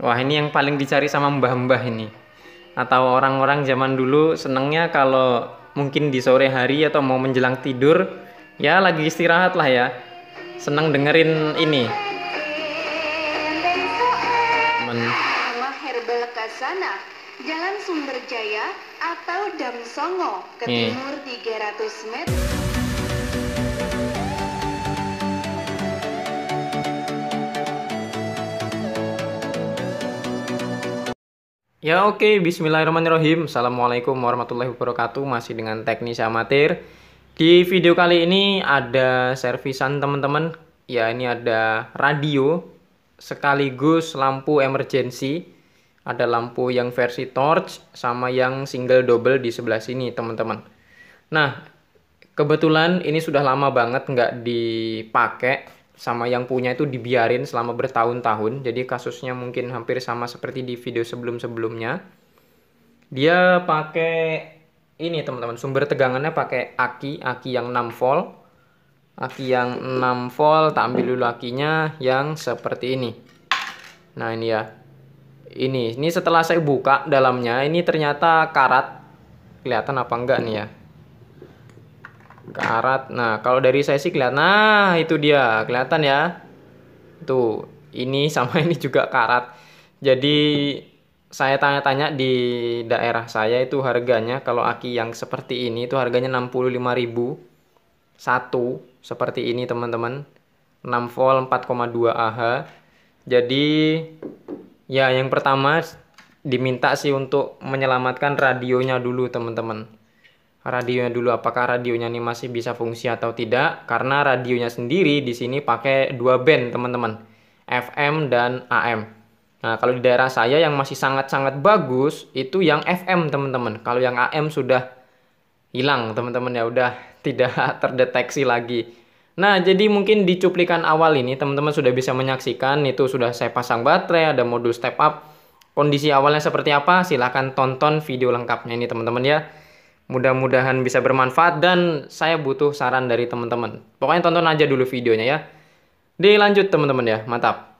Wah ini yang paling dicari sama mbah-mbah ini. Atau orang-orang zaman dulu senangnya kalau mungkin di sore hari atau mau menjelang tidur, ya lagi istirahat lah ya. senang dengerin ini. Jalan Sumber Jaya atau Dam ke iya. timur 300 meter. Ya oke, okay. bismillahirrahmanirrahim. Assalamualaikum warahmatullahi wabarakatuh. Masih dengan teknis amatir. Di video kali ini ada servisan teman-teman. Ya ini ada radio sekaligus lampu emergency. Ada lampu yang versi torch sama yang single double di sebelah sini teman-teman. Nah, kebetulan ini sudah lama banget nggak dipakai sama yang punya itu dibiarin selama bertahun-tahun. Jadi kasusnya mungkin hampir sama seperti di video sebelum-sebelumnya. Dia pakai ini teman-teman, sumber tegangannya pakai aki, aki yang 6 volt. Aki yang 6 volt, tak ambil dulu akinya yang seperti ini. Nah, ini ya. Ini, ini setelah saya buka dalamnya, ini ternyata karat. Kelihatan apa enggak nih ya? karat. Nah, kalau dari saya sih kelihatan. Nah, itu dia. Kelihatan ya. Tuh, ini sama ini juga karat. Jadi saya tanya-tanya di daerah saya itu harganya kalau aki yang seperti ini itu harganya 65.000 satu seperti ini teman-teman 6 volt 4,2 AH jadi ya yang pertama diminta sih untuk menyelamatkan radionya dulu teman-teman radionya dulu apakah radionya ini masih bisa fungsi atau tidak karena radionya sendiri di sini pakai dua band teman-teman FM dan AM Nah, kalau di daerah saya yang masih sangat-sangat bagus itu yang FM, teman-teman. Kalau yang AM sudah hilang, teman-teman ya udah tidak terdeteksi lagi. Nah, jadi mungkin di cuplikan awal ini teman-teman sudah bisa menyaksikan itu sudah saya pasang baterai, ada modul step up. Kondisi awalnya seperti apa? Silahkan tonton video lengkapnya ini, teman-teman ya. Mudah-mudahan bisa bermanfaat dan saya butuh saran dari teman-teman. Pokoknya tonton aja dulu videonya ya. Dilanjut teman-teman ya, mantap.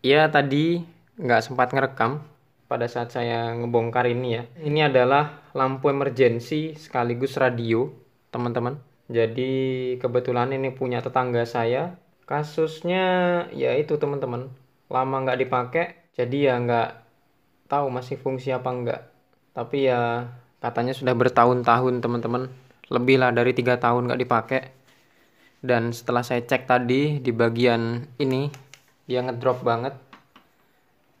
Ya tadi nggak sempat ngerekam pada saat saya ngebongkar ini ya. Ini adalah lampu emergensi sekaligus radio, teman-teman. Jadi kebetulan ini punya tetangga saya. Kasusnya ya itu teman-teman. Lama nggak dipakai, jadi ya nggak tahu masih fungsi apa nggak. Tapi ya katanya sudah bertahun-tahun teman-teman lebih lah dari tiga tahun nggak dipakai dan setelah saya cek tadi di bagian ini dia ngedrop banget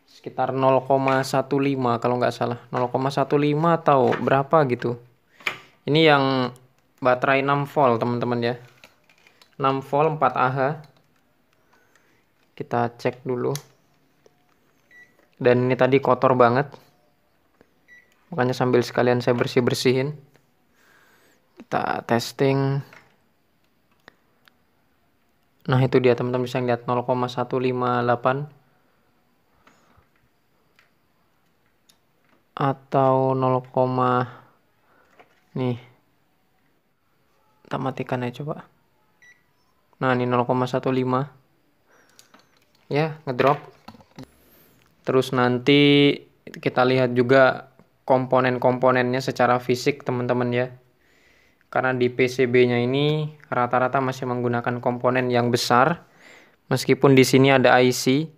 sekitar 0,15 kalau nggak salah 0,15 atau berapa gitu ini yang baterai 6 volt teman-teman ya 6 volt 4 Ah kita cek dulu dan ini tadi kotor banget makanya sambil sekalian saya bersih bersihin kita testing nah itu dia teman-teman bisa lihat 0,158 atau 0, nih kita matikan ya coba nah ini 0,15 ya ngedrop terus nanti kita lihat juga komponen-komponennya secara fisik teman-teman ya. Karena di PCB-nya ini rata-rata masih menggunakan komponen yang besar. Meskipun di sini ada IC.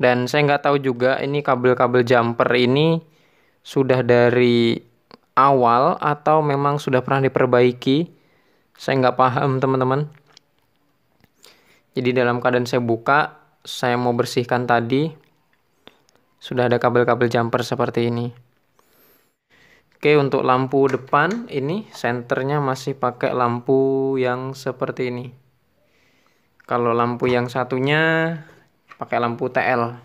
Dan saya nggak tahu juga ini kabel-kabel jumper ini sudah dari awal atau memang sudah pernah diperbaiki. Saya nggak paham teman-teman. Jadi dalam keadaan saya buka, saya mau bersihkan tadi, sudah ada kabel-kabel jumper seperti ini. Oke untuk lampu depan ini senternya masih pakai lampu yang seperti ini. Kalau lampu yang satunya pakai lampu TL.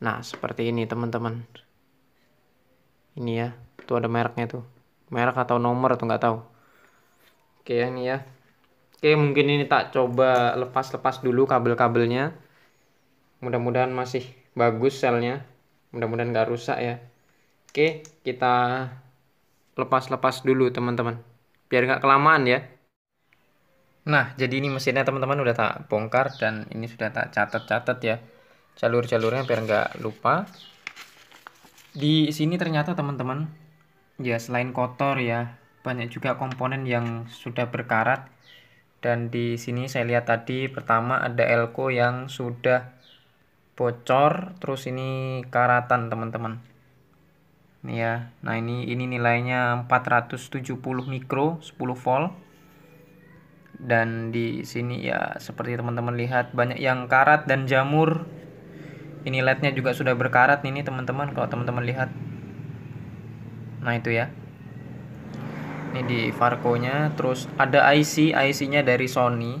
Nah seperti ini teman-teman. Ini ya, tuh ada mereknya tuh. Merek atau nomor atau nggak tahu. Oke ini ya. Oke mungkin ini tak coba lepas-lepas dulu kabel-kabelnya. Mudah-mudahan masih bagus selnya. Mudah-mudahan nggak rusak ya. Oke, kita lepas-lepas dulu teman-teman. Biar nggak kelamaan ya. Nah, jadi ini mesinnya teman-teman udah tak bongkar dan ini sudah tak catat-catat ya. Jalur-jalurnya biar nggak lupa. Di sini ternyata teman-teman, ya selain kotor ya, banyak juga komponen yang sudah berkarat. Dan di sini saya lihat tadi pertama ada elko yang sudah bocor, terus ini karatan teman-teman. Nih ya. Nah, ini ini nilainya 470 mikro 10 volt. Dan di sini ya seperti teman-teman lihat banyak yang karat dan jamur. Ini LED-nya juga sudah berkarat nih teman-teman kalau teman-teman lihat. Nah, itu ya. Ini di Farco-nya terus ada IC, IC-nya dari Sony.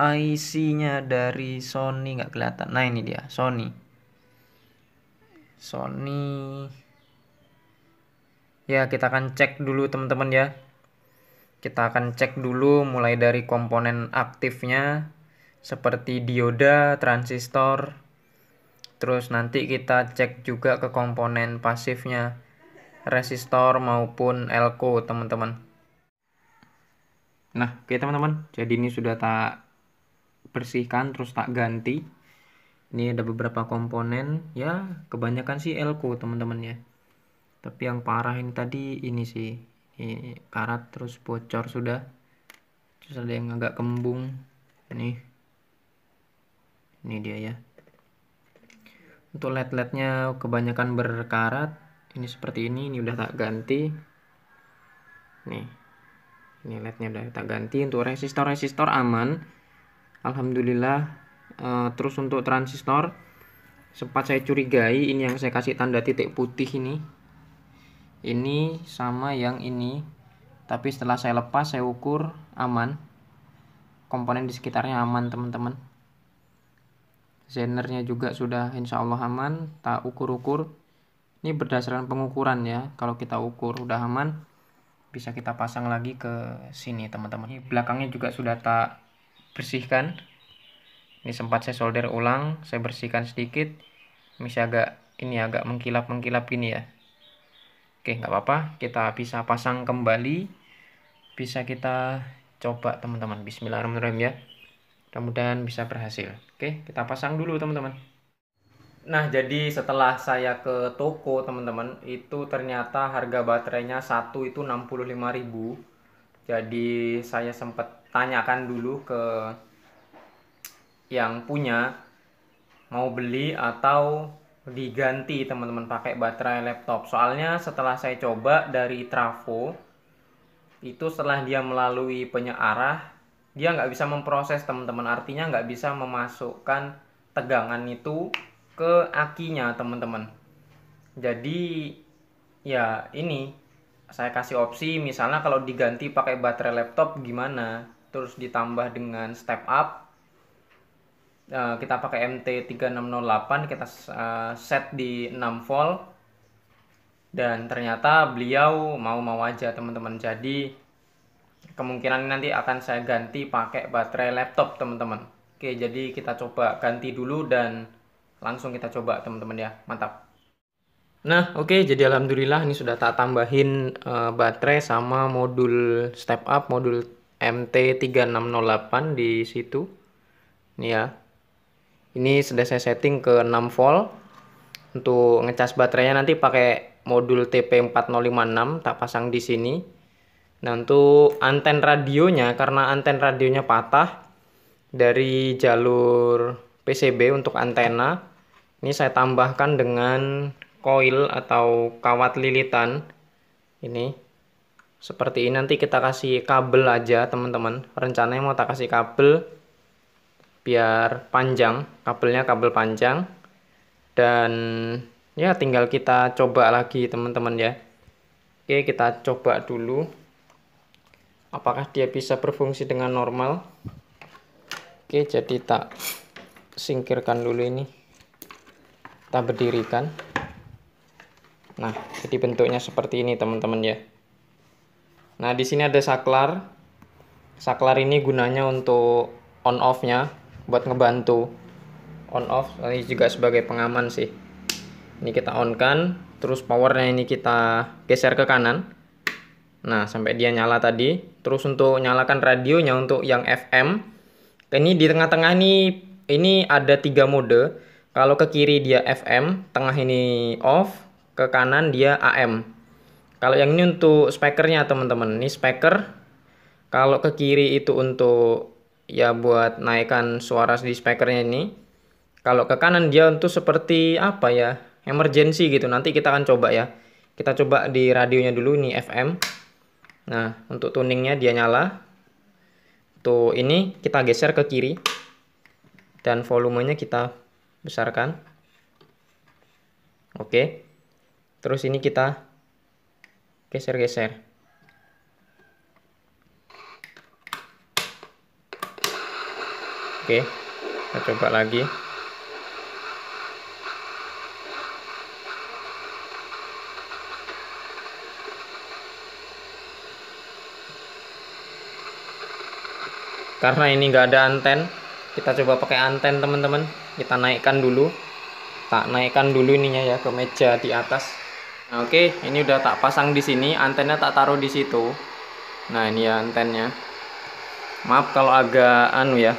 IC-nya dari Sony nggak kelihatan. Nah, ini dia, Sony. Sony Ya, kita akan cek dulu teman-teman ya. Kita akan cek dulu mulai dari komponen aktifnya seperti dioda, transistor. Terus nanti kita cek juga ke komponen pasifnya, resistor maupun elko, teman-teman. Nah, oke teman-teman. Jadi ini sudah tak bersihkan terus tak ganti. Ini ada beberapa komponen ya, kebanyakan sih elko teman-teman ya tapi yang parah ini tadi ini sih ini karat terus bocor sudah terus ada yang agak kembung ini ini dia ya untuk led-lednya kebanyakan berkarat ini seperti ini ini udah tak ganti nih ini lednya udah tak ganti untuk resistor-resistor aman Alhamdulillah e, terus untuk transistor sempat saya curigai ini yang saya kasih tanda titik putih ini ini sama yang ini tapi setelah saya lepas saya ukur aman komponen di sekitarnya aman teman-teman zenernya juga sudah insya Allah aman tak ukur-ukur ini berdasarkan pengukuran ya kalau kita ukur udah aman bisa kita pasang lagi ke sini teman-teman ini belakangnya juga sudah tak bersihkan ini sempat saya solder ulang saya bersihkan sedikit Ini agak ini agak mengkilap mengkilap ini ya Oke, nggak apa-apa. Kita bisa pasang kembali. Bisa kita coba, teman-teman. Bismillahirrahmanirrahim ya. Mudah-mudahan bisa berhasil. Oke, kita pasang dulu, teman-teman. Nah, jadi setelah saya ke toko, teman-teman, itu ternyata harga baterainya satu itu 65000 Jadi saya sempat tanyakan dulu ke yang punya mau beli atau diganti teman-teman pakai baterai laptop. Soalnya setelah saya coba dari trafo itu setelah dia melalui penyearah dia nggak bisa memproses teman-teman artinya nggak bisa memasukkan tegangan itu ke akinya teman-teman jadi ya ini saya kasih opsi misalnya kalau diganti pakai baterai laptop gimana terus ditambah dengan step up Eh, kita pakai MT3608 kita uh, set di 6 volt dan ternyata beliau mau-mau aja teman-teman jadi kemungkinan nanti akan saya ganti pakai baterai laptop teman-teman oke jadi kita coba ganti dulu dan langsung kita coba teman-teman ya mantap Nah, oke, okay, jadi alhamdulillah ini sudah tak tambahin uh, baterai sama modul step up, modul MT3608 di situ. Ini ya ini sudah saya setting ke 6 volt untuk ngecas baterainya nanti pakai modul TP4056 tak pasang di sini nah untuk anten radionya karena anten radionya patah dari jalur PCB untuk antena ini saya tambahkan dengan koil atau kawat lilitan ini seperti ini nanti kita kasih kabel aja teman-teman rencananya mau tak kasih kabel biar panjang kabelnya kabel panjang dan ya tinggal kita coba lagi teman-teman ya oke kita coba dulu apakah dia bisa berfungsi dengan normal oke jadi tak singkirkan dulu ini kita berdirikan nah jadi bentuknya seperti ini teman-teman ya nah di sini ada saklar saklar ini gunanya untuk on off nya buat ngebantu on off ini juga sebagai pengaman sih ini kita on kan terus powernya ini kita geser ke kanan nah sampai dia nyala tadi terus untuk nyalakan radionya untuk yang FM ini di tengah-tengah ini ini ada tiga mode kalau ke kiri dia FM tengah ini off ke kanan dia AM kalau yang ini untuk speakernya teman-teman ini speaker kalau ke kiri itu untuk ya buat naikkan suara di speakernya ini. Kalau ke kanan dia untuk seperti apa ya? Emergency gitu. Nanti kita akan coba ya. Kita coba di radionya dulu nih FM. Nah, untuk tuningnya dia nyala. Tuh, ini kita geser ke kiri. Dan volumenya kita besarkan. Oke. Terus ini kita geser-geser. Oke, kita coba lagi. Karena ini nggak ada anten, kita coba pakai anten teman-teman. Kita naikkan dulu. Tak naikkan dulu ininya ya ke meja di atas. Nah, oke, ini udah tak pasang di sini, antennya tak taruh di situ. Nah, ini ya antennya. Maaf kalau agak anu ya,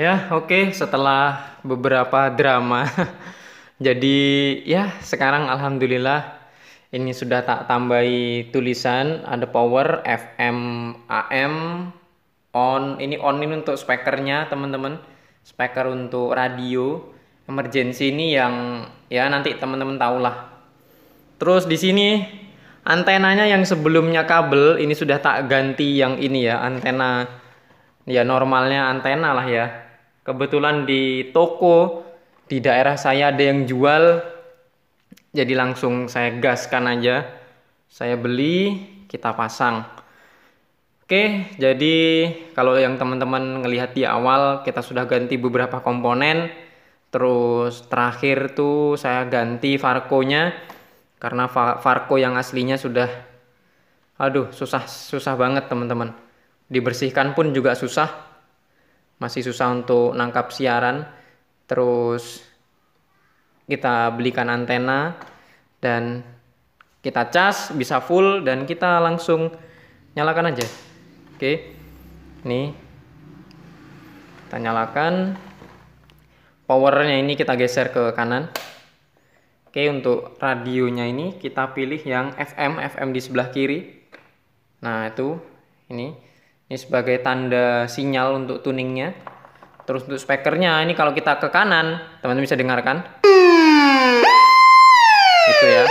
Ya, oke, okay, setelah beberapa drama. Jadi, ya, sekarang alhamdulillah ini sudah tak tambahi tulisan ada power FM AM on ini on ini untuk spekernya teman-teman. Speaker untuk radio. Emergency ini yang ya nanti teman-teman tahulah. Terus di sini antenanya yang sebelumnya kabel ini sudah tak ganti yang ini ya, antena ya normalnya antena lah ya kebetulan di toko di daerah saya ada yang jual jadi langsung saya gaskan aja saya beli kita pasang oke jadi kalau yang teman-teman ngelihat di awal kita sudah ganti beberapa komponen terus terakhir tuh saya ganti nya, karena farko yang aslinya sudah aduh susah susah banget teman-teman dibersihkan pun juga susah masih susah untuk nangkap siaran terus kita belikan antena dan kita cas bisa full dan kita langsung nyalakan aja oke ini kita nyalakan powernya ini kita geser ke kanan oke untuk radionya ini kita pilih yang FM FM di sebelah kiri nah itu ini ini sebagai tanda sinyal untuk tuningnya terus untuk spekernya, ini kalau kita ke kanan teman-teman bisa dengarkan itu ya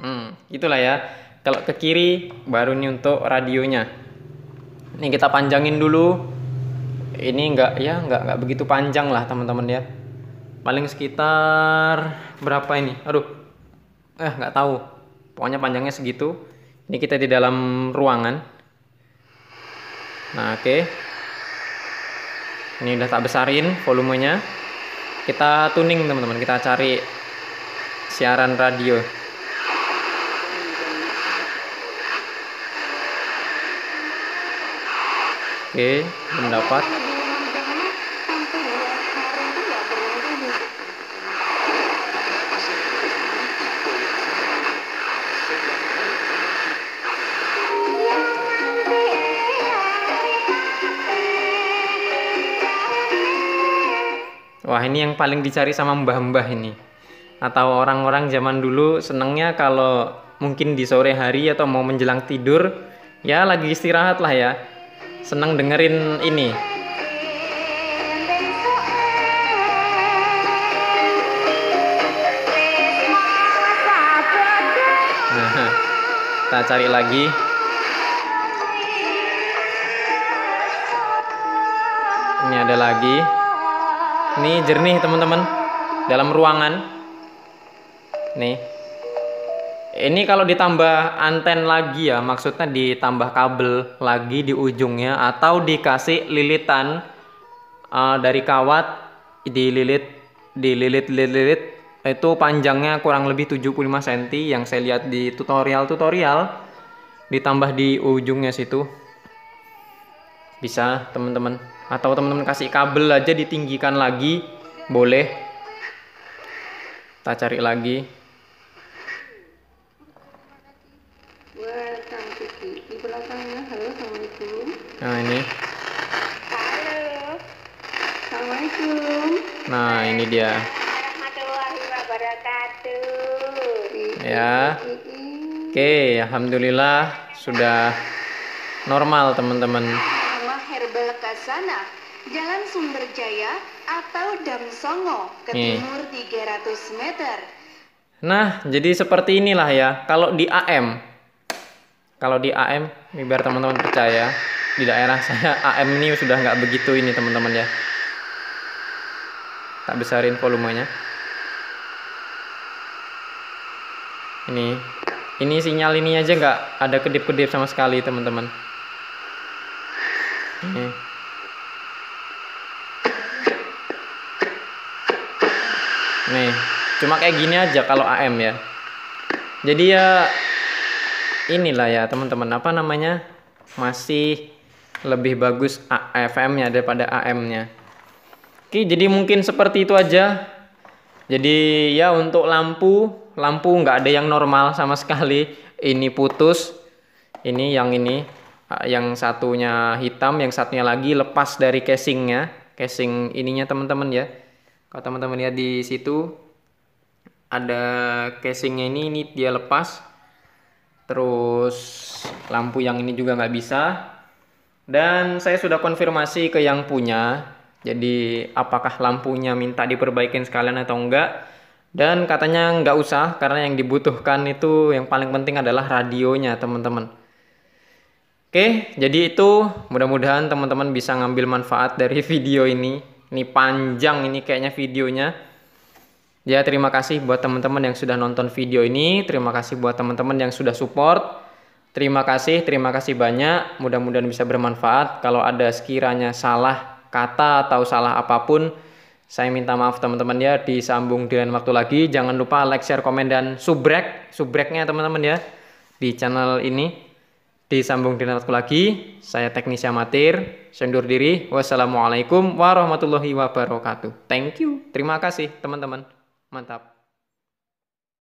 hmm, itulah ya kalau ke kiri baru ini untuk radionya ini kita panjangin dulu ini enggak ya enggak nggak begitu panjang lah teman-teman ya paling sekitar berapa ini aduh eh enggak tahu pokoknya panjangnya segitu ini kita di dalam ruangan Nah, oke. Okay. Ini udah tak besarin volumenya. Kita tuning, teman-teman. Kita cari siaran radio. Oke, okay, mendapat. Wah ini yang paling dicari sama mbah-mbah ini. Atau orang-orang zaman dulu senangnya kalau mungkin di sore hari atau mau menjelang tidur, ya lagi istirahat lah ya. senang dengerin ini, kita cari lagi ini ada lagi Nih jernih teman-teman dalam ruangan. Nih. Ini kalau ditambah anten lagi ya, maksudnya ditambah kabel lagi di ujungnya atau dikasih lilitan uh, dari kawat dililit dililit lilit, lilit itu panjangnya kurang lebih 75 cm yang saya lihat di tutorial-tutorial ditambah di ujungnya situ bisa teman-teman atau teman-teman kasih kabel aja ditinggikan lagi boleh kita cari lagi nah ini nah ini dia ya oke alhamdulillah sudah normal teman-teman sana, Jalan Sumber Jaya atau Dam Songo ke timur yeah. 300 meter. Nah, jadi seperti inilah ya. Kalau di AM, kalau di AM, ini biar teman-teman percaya, di daerah saya AM ini sudah nggak begitu ini teman-teman ya. Tak besarin volumenya. Ini, ini sinyal ini aja nggak ada kedip-kedip sama sekali teman-teman. Ini. nih cuma kayak gini aja kalau AM ya jadi ya inilah ya teman-teman apa namanya masih lebih bagus AFM nya daripada AM-nya oke jadi mungkin seperti itu aja jadi ya untuk lampu lampu nggak ada yang normal sama sekali ini putus ini yang ini yang satunya hitam yang satunya lagi lepas dari casingnya casing ininya teman-teman ya kalau teman-teman lihat di situ ada casingnya ini ini dia lepas terus lampu yang ini juga nggak bisa dan saya sudah konfirmasi ke yang punya jadi apakah lampunya minta diperbaikin sekalian atau enggak dan katanya nggak usah karena yang dibutuhkan itu yang paling penting adalah radionya teman-teman oke jadi itu mudah-mudahan teman-teman bisa ngambil manfaat dari video ini ini panjang ini kayaknya videonya. Ya, terima kasih buat teman-teman yang sudah nonton video ini. Terima kasih buat teman-teman yang sudah support. Terima kasih, terima kasih banyak. Mudah-mudahan bisa bermanfaat. Kalau ada sekiranya salah kata atau salah apapun, saya minta maaf teman-teman ya. Disambung di lain waktu lagi. Jangan lupa like, share, komen, dan subrek. Subreknya teman-teman ya di channel ini disambung di aku lagi. Saya teknisi amatir, sendur diri. Wassalamualaikum warahmatullahi wabarakatuh. Thank you. Terima kasih teman-teman. Mantap.